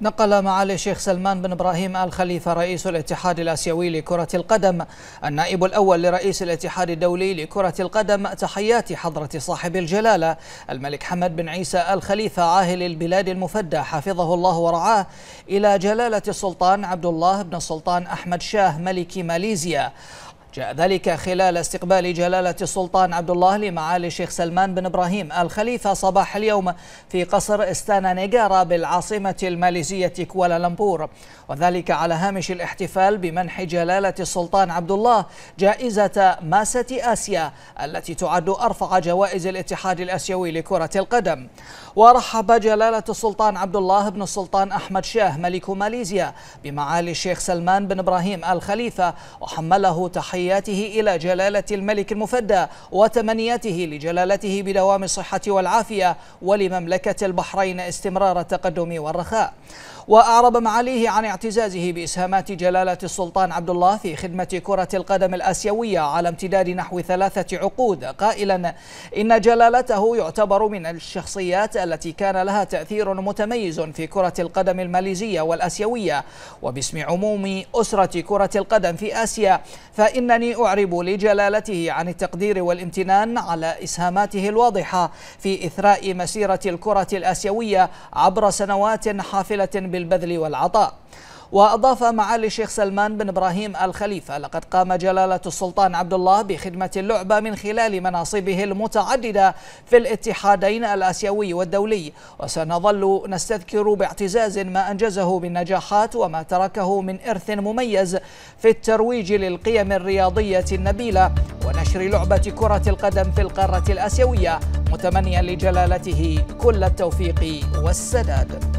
نقل معالي الشيخ سلمان بن إبراهيم آل خليفة رئيس الاتحاد الآسيوي لكرة القدم النائب الأول لرئيس الاتحاد الدولي لكرة القدم تحيات حضرة صاحب الجلالة الملك حمد بن عيسى آل خليفة عاهل البلاد المفدى حفظه الله ورعاه إلى جلالة السلطان عبد الله بن السلطان أحمد شاه ملك ماليزيا جاء ذلك خلال استقبال جلالة السلطان عبد الله لمعالي الشيخ سلمان بن إبراهيم الخليفة صباح اليوم في قصر استانا نيجارا بالعاصمة الماليزية كوالالمبور وذلك على هامش الاحتفال بمنح جلالة السلطان عبد الله جائزة ماسة آسيا التي تعد أرفع جوائز الاتحاد الأسيوي لكرة القدم ورحب جلالة السلطان عبد الله بن السلطان أحمد شاه ملك ماليزيا بمعالي الشيخ سلمان بن إبراهيم الخليفة وحمله تحية تحياته إلى جلالة الملك المفدى وتمنياته لجلالته بدوام الصحة والعافية ولمملكة البحرين استمرار التقدم والرخاء وأعرب معاليه عن اعتزازه بإسهامات جلالة السلطان عبد الله في خدمة كرة القدم الآسيوية على امتداد نحو ثلاثة عقود قائلا إن جلالته يعتبر من الشخصيات التي كان لها تأثير متميز في كرة القدم الماليزية والآسيوية وباسم عموم أسرة كرة القدم في آسيا فإن إنني أعرب لجلالته عن التقدير والامتنان على إسهاماته الواضحة في إثراء مسيرة الكرة الآسيوية عبر سنوات حافلة بالبذل والعطاء وأضاف معالي الشيخ سلمان بن إبراهيم الخليفة لقد قام جلالة السلطان عبد الله بخدمة اللعبة من خلال مناصبه المتعددة في الاتحادين الآسيوي والدولي وسنظل نستذكر باعتزاز ما أنجزه من نجاحات وما تركه من إرث مميز في الترويج للقيم الرياضية النبيلة ونشر لعبة كرة القدم في القارة الآسيوية متمنيا لجلالته كل التوفيق والسداد